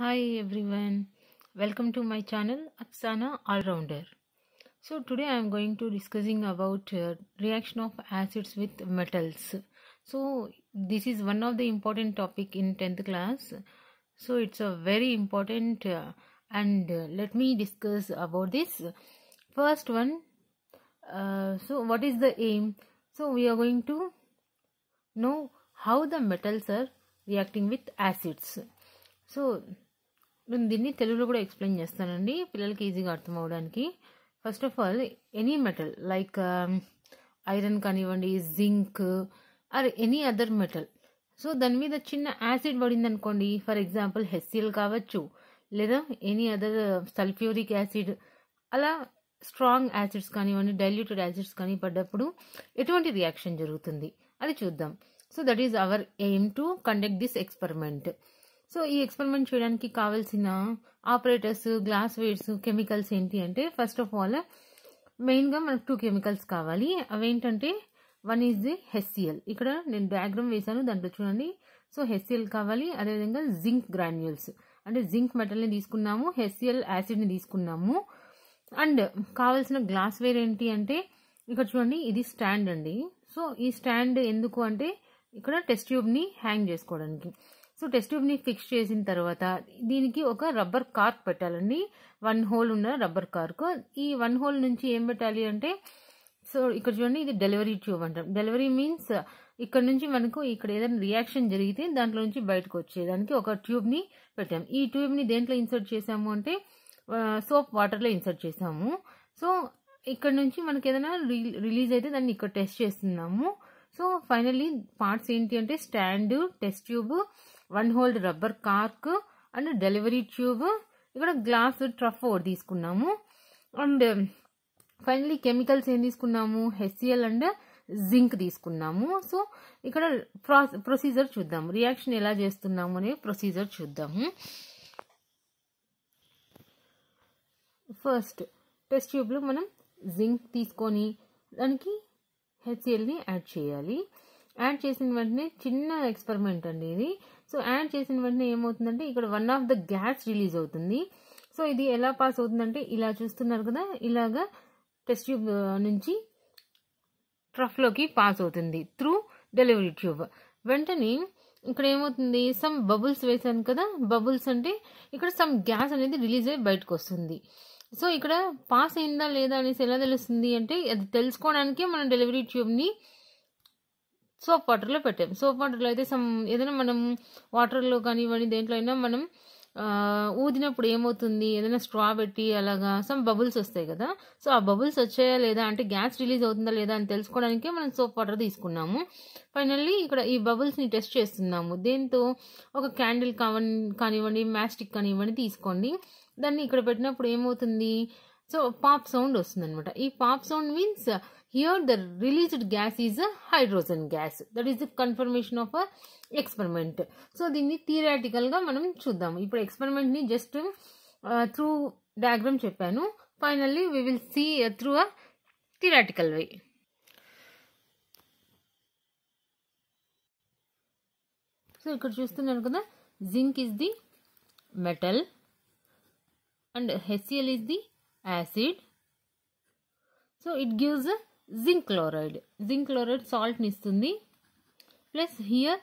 hi everyone welcome to my channel Afsana Allrounder so today I am going to discussing about uh, reaction of acids with metals so this is one of the important topic in 10th class so it's a very important uh, and uh, let me discuss about this first one uh, so what is the aim so we are going to know how the metals are reacting with acids so నేను దీన్ని తెలుగులో కూడా explain చేస్తానండి పిల్లలకి ఈజీగా అర్థం అవడానికి first of all any metal like iron కానివ్వండి zinc or any other metal so దాని మీద చిన్న యాసిడ్ పడింది అనుకోండి ఫర్ ఎగ్జాంపుల్ హెస్సిల్ కావచ్చు లేదా ఎనీ అదర్ సల్ఫ్యూరిక్ యాసిడ్ అలా స్ట్రాంగ్ యాసిడ్స్ కానివ్వండి డైల్యూటెడ్ యాసిడ్స్ కానీ పడ్డప్పుడు ఎటువంటి రియాక్షన్ జరుగుతుంది అది చూద్దాం so that is our aim to conduct this experiment so ఈ ఎక్స్పెరిమెంట్ చేయడానికి కావాల్సిన ఆపరేటర్స్ గ్లాస్ వేర్స్ కెమికల్స్ ఏంటి అంటే ఫస్ట్ ఆఫ్ ఆల్ మెయిన్గా మనకు టూ కెమికల్స్ కావాలి అవేంటంటే వన్ ఈజ్ ది హెచ్సిఎల్ ఇక్కడ నేను డయాగ్రామ్ వేశాను దాంట్లో చూడండి సో హెచ్సిఎల్ కావాలి అదేవిధంగా జింక్ గ్రాన్యుల్స్ అంటే జింక్ మెటల్ని తీసుకున్నాము హెచ్సిఎల్ యాసిడ్ని తీసుకున్నాము అండ్ కావలసిన వేర్ ఏంటి అంటే ఇక్కడ చూడండి ఇది స్టాండ్ అండి సో ఈ స్టాండ్ ఎందుకు అంటే ఇక్కడ టెస్ట్ ట్యూబ్ని హ్యాంగ్ చేసుకోవడానికి సో టెస్ట్ ట్యూబ్ని ఫిక్స్ చేసిన తర్వాత దీనికి ఒక రబ్బర్ కార్క్ పెట్టాలండి వన్ హోల్ ఉన్న రబ్బర్ కార్క్ ఈ వన్ హోల్ నుంచి ఏం పెట్టాలి అంటే సో ఇక్కడ చూడండి ఇది డెలివరీ ట్యూబ్ అంటాం డెలివరీ మీన్స్ ఇక్కడ నుంచి మనకు ఇక్కడ ఏదైనా రియాక్షన్ జరిగితే దాంట్లో నుంచి బయటకు వచ్చేదానికి ఒక ట్యూబ్ని పెట్టాం ఈ ట్యూబ్ని దేంట్లో ఇన్సర్ట్ చేసాము అంటే సోప్ వాటర్లో ఇన్సర్ట్ చేసాము సో ఇక్కడ నుంచి మనకి ఏదైనా రిలీజ్ అయితే దాన్ని ఇక్కడ టెస్ట్ చేస్తున్నాము సో ఫైనల్లీ పార్ట్స్ ఏంటి అంటే stand test tube one hold rubber cork and delivery tube ఇక్కడ గ్లాస్ ట్రఫ్ ఒకటి తీసుకున్నాము అండ్ ఫైనలీ um, కెమికల్స్ ఏం తీసుకున్నాము హెచ్సిఎల్ అండ్ జింక్ తీసుకున్నాము సో ఇక్కడ ప్రొసీజర్ చూద్దాం రియాక్షన్ ఎలా చేస్తున్నాము అనే ప్రొసీజర్ చూద్దాము ఫస్ట్ టెస్ట్ ట్యూబ్లో మనం జింక్ తీసుకొని దానికి హెచ్సిఎల్ని యాడ్ చేయాలి యాడ్ చేసిన వెంటనే చిన్న ఎక్స్పెరిమెంట్ అండి ఇది సో యాడ్ చేసిన వెంటనే ఏమవుతుందంటే ఇక్కడ one of the gas release అవుతుంది సో ఇది ఎలా పాస్ అవుతుందంటే ఇలా చూస్తున్నారు కదా ఇలాగా టెస్ట్ ట్యూబ్ నుంచి ట్రఫ్లోకి పాస్ అవుతుంది త్రూ డెలివరీ ట్యూబ్ వెంటనే ఇక్కడ ఏమవుతుంది సమ్ బబుల్స్ వేశాను కదా బబుల్స్ అంటే ఇక్కడ సమ్ గ్యాస్ అనేది రిలీజ్ అయ్యి బయటకు వస్తుంది సో ఇక్కడ పాస్ అయిందా లేదా అనేసి ఎలా తెలుస్తుంది అంటే అది తెలుసుకోవడానికే మనం డెలివరీ ట్యూబ్ని సోప్ వాటర్లో పెట్టాం సోప్ వాటర్లో అయితే సమ్ ఏదైనా మనం వాటర్లో కానివ్వండి దేంట్లో అయినా మనం ఊదినప్పుడు ఏమవుతుంది ఏదైనా స్ట్రా పెట్టి అలాగా సమ్ బబుల్స్ వస్తాయి కదా సో ఆ బబుల్స్ వచ్చాయా లేదా అంటే గ్యాస్ రిలీజ్ అవుతుందా లేదా అని తెలుసుకోవడానికే మనం సోప్ వాటర్ తీసుకున్నాము ఫైనల్లీ ఇక్కడ ఈ బబుల్స్ని టెస్ట్ చేస్తున్నాము దీంతో ఒక క్యాండిల్ కావన్ కానివ్వండి మ్యాస్టిక్ కానివ్వండి తీసుకోండి దాన్ని ఇక్కడ పెట్టినప్పుడు ఏమవుతుంది సో పాప్ సౌండ్ వస్తుందనమాట ఈ pop sound means here the released gas is a hydrogen gas that is the confirmation of a experiment so దీన్ని గా మనం చూద్దాం ఇప్పుడు ని జస్ట్ త్రూ డయాగ్రామ్ చెప్పాను finally we will see through a theoretical way so ఇక్కడ చూస్తున్నారు కదా zinc is the metal and HCl is the acid so it gives zinc chloride zinc chloride salt nistundi. Plus here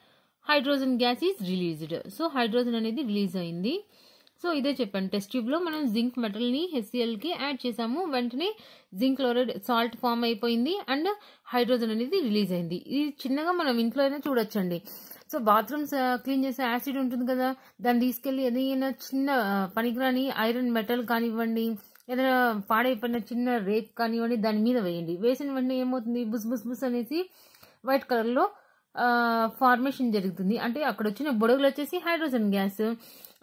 hydrogen gas is released. So hydrogen అనేది release అయింది so ఇదే చెప్పాను test ట్యూబ్లో మనం zinc మెటల్ని హెచ్సిఎల్కి add చేసాము వెంటనే zinc chloride salt form అయిపోయింది and hydrogen అనేది రిలీజ్ అయింది ఇది చిన్నగా మనం ఇంట్లో అయినా చూడొచ్చండి సో బాత్రూమ్స్ క్లీన్ చేసే యాసిడ్ ఉంటుంది కదా దాన్ని తీసుకెళ్ళి ఏదైనా చిన్న uh, పనికిరాని ఐరన్ మెటల్ కానివ్వండి ఏదైనా పాడైపోయిన చిన్న రేక్ కానివ్వండి దాని మీద వేయండి వేసిన వెంటనే ఏమవుతుంది బుస్ బుస్ బుస్ అనేసి వైట్ కలర్లో ఫార్మేషన్ జరుగుతుంది అంటే అక్కడ వచ్చిన బొడగలు వచ్చేసి హైడ్రోజన్ గ్యాస్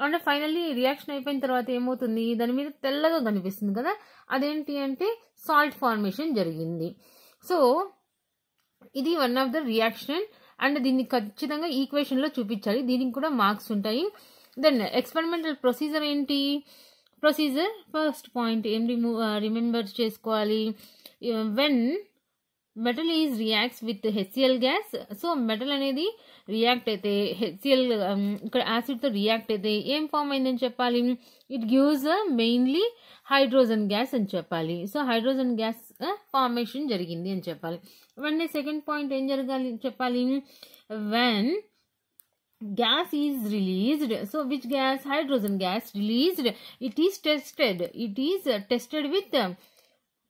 అంటే ఫైనల్లీ రియాక్షన్ అయిపోయిన తర్వాత ఏమవుతుంది దాని మీద తెల్లగా కనిపిస్తుంది కదా అదేంటి అంటే సాల్ట్ ఫార్మేషన్ జరిగింది సో ఇది one of the reaction and దీన్ని ఖచ్చితంగా ఈక్వేషన్లో చూపించాలి దీనికి కూడా మార్క్స్ ఉంటాయి దెన్ ఎక్స్పెరిమెంటల్ ప్రొసీజర్ ఏంటి ప్రొసీజర్ ఫస్ట్ పాయింట్ ఏం రిమూవ్ రిమెంబర్ చేసుకోవాలి when metal is reacts with HCl gas so metal అనేది రియాక్ట్ అయితే హెచ్సిఎల్ um, ఇక్కడ యాసిడ్తో రియాక్ట్ అయితే ఏం ఫామ్ అయిందని చెప్పాలి it gives mainly hydrogen gas అని చెప్పాలి సో హైడ్రోజన్ గ్యాస్ ఫార్మేషన్ జరిగింది అని చెప్పాలి వెన్ సెకండ్ పాయింట్ ఏం జరగాలి చెప్పాలి when gas is released so which gas hydrogen gas released it is tested it is uh, tested with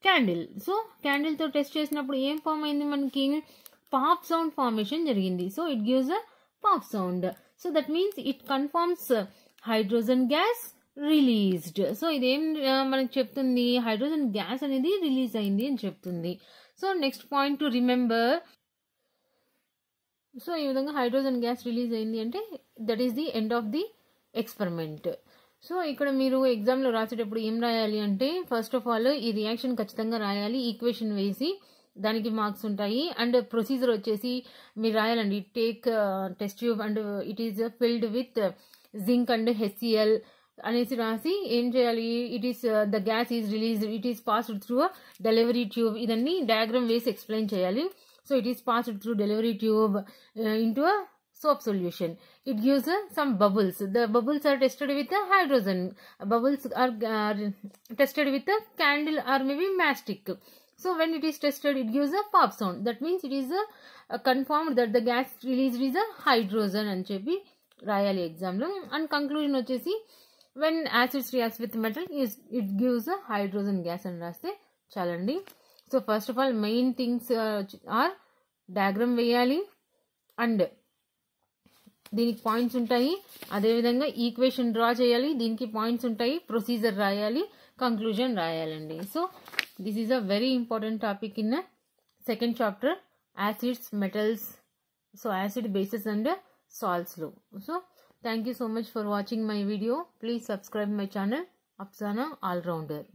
candle so క్యాండిల్తో test చేసినప్పుడు ఏం ఫామ్ అయింది మనకి పాప్ సౌండ్ ఫార్మేషన్ జరిగింది so it gives a pop sound so that means it confirms hydrogen gas released so ఇదేం మనకు చెప్తుంది హైడ్రోజన్ గ్యాస్ అనేది రిలీజ్ అయింది అని చెప్తుంది so next point to remember so ఈ విధంగా హైడ్రోజన్ గ్యాస్ రిలీజ్ అయింది అంటే that is the end of the experiment so ఇక్కడ మీరు ఎగ్జామ్లో రాసేటప్పుడు ఏం రాయాలి అంటే ఫస్ట్ ఆఫ్ ఆల్ ఈ రియాక్షన్ ఖచ్చితంగా రాయాలి ఈక్వేషన్ వేసి దానికి మార్క్స్ ఉంటాయి అండ్ ప్రొసీజర్ వచ్చేసి మీరు రాయాలండి take test tube and it is filled with zinc and HCl అనేసి రాసి ఏం చేయాలి it is the gas is release it is passed through delivery tube ఇదన్నీ డయాగ్రామ్ వేసి ఎక్స్ప్లెయిన్ చేయాలి So it is passed through delivery tube uh, into a soap solution. It gives uh, some bubbles. The bubbles are tested with the uh, hydrogen. Bubbles are, are tested with a uh, candle or maybe mastic. So when it is tested, it gives a pop sound. That means it is a, a confirmed that the gas released is a hydrogen And అని చెప్పి రాయాలి ఎగ్జామ్లో and conclusion when when reacts with metal, it gives a hydrogen gas. And that's రాస్తే challenging. So first of all main things are diagram వేయాలి and దీనికి points ఉంటాయి అదేవిధంగా equation draw చేయాలి దీనికి పాయింట్స్ ఉంటాయి ప్రొసీజర్ రాయాలి కంక్లూజన్ రాయాలండి so this is a very important topic in second chapter acids metals so acid bases and సాల్ట్స్లో so thank you so much for watching my video please subscribe my channel Afsana allrounder